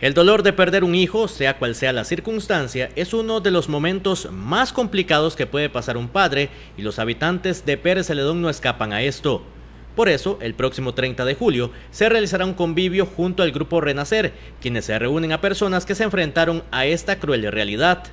El dolor de perder un hijo, sea cual sea la circunstancia, es uno de los momentos más complicados que puede pasar un padre y los habitantes de Pérez Celedón no escapan a esto. Por eso, el próximo 30 de julio se realizará un convivio junto al grupo Renacer, quienes se reúnen a personas que se enfrentaron a esta cruel realidad.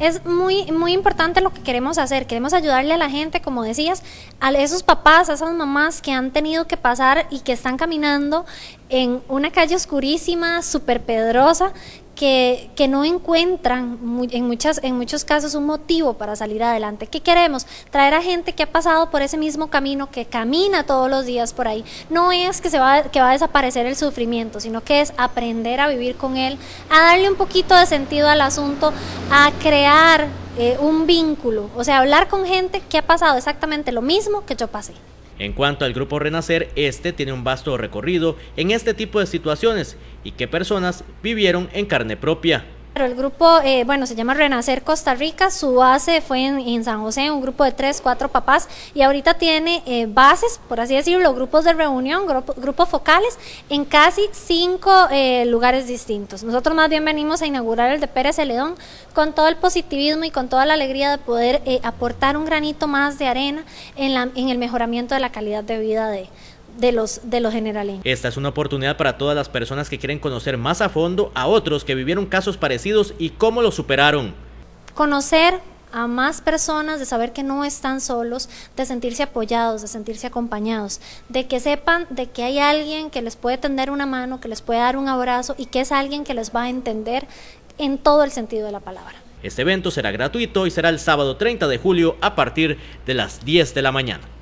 Es muy, muy importante lo que queremos hacer, queremos ayudarle a la gente, como decías, a esos papás, a esas mamás que han tenido que pasar y que están caminando en una calle oscurísima, súper pedrosa, que, no encuentran en, en muchos casos un motivo para salir adelante. ¿Qué queremos? Traer a gente que ha pasado por ese mismo camino, que camina todos los días por ahí. No es que, se va, que va a desaparecer el sufrimiento, sino que es aprender a vivir con él, a darle un poquito de sentido al asunto, a crear eh, un vínculo, o sea, hablar con gente que ha pasado exactamente lo mismo que yo pasé. En cuanto al grupo Renacer, este tiene un vasto recorrido en este tipo de situaciones y que personas vivieron en carne propia el grupo, eh, bueno, se llama Renacer Costa Rica, su base fue en, San José, un grupo de tres, cuatro papás, y ahorita tiene eh, bases, por así decirlo, grupos de reunión, grupos focales, en casi cinco eh, lugares distintos. Nosotros más bien venimos a inaugurar el de Pérez Celedón con todo el positivismo y con toda la alegría de poder aportar un granito más de arena en, la, en el mejoramiento de la calidad de vida de de los, de los generales. Esta es una oportunidad para todas las personas que quieren conocer más a fondo a otros que vivieron casos parecidos y cómo los superaron. Conocer a más personas, de saber que no están solos, de sentirse apoyados, de sentirse acompañados, de que sepan de que hay alguien que les puede tender una mano, que les puede dar un abrazo y que es alguien que les va a entender en todo el sentido de la palabra. Este evento será gratuito y será el sábado 30 de julio a partir de las 10 de la mañana.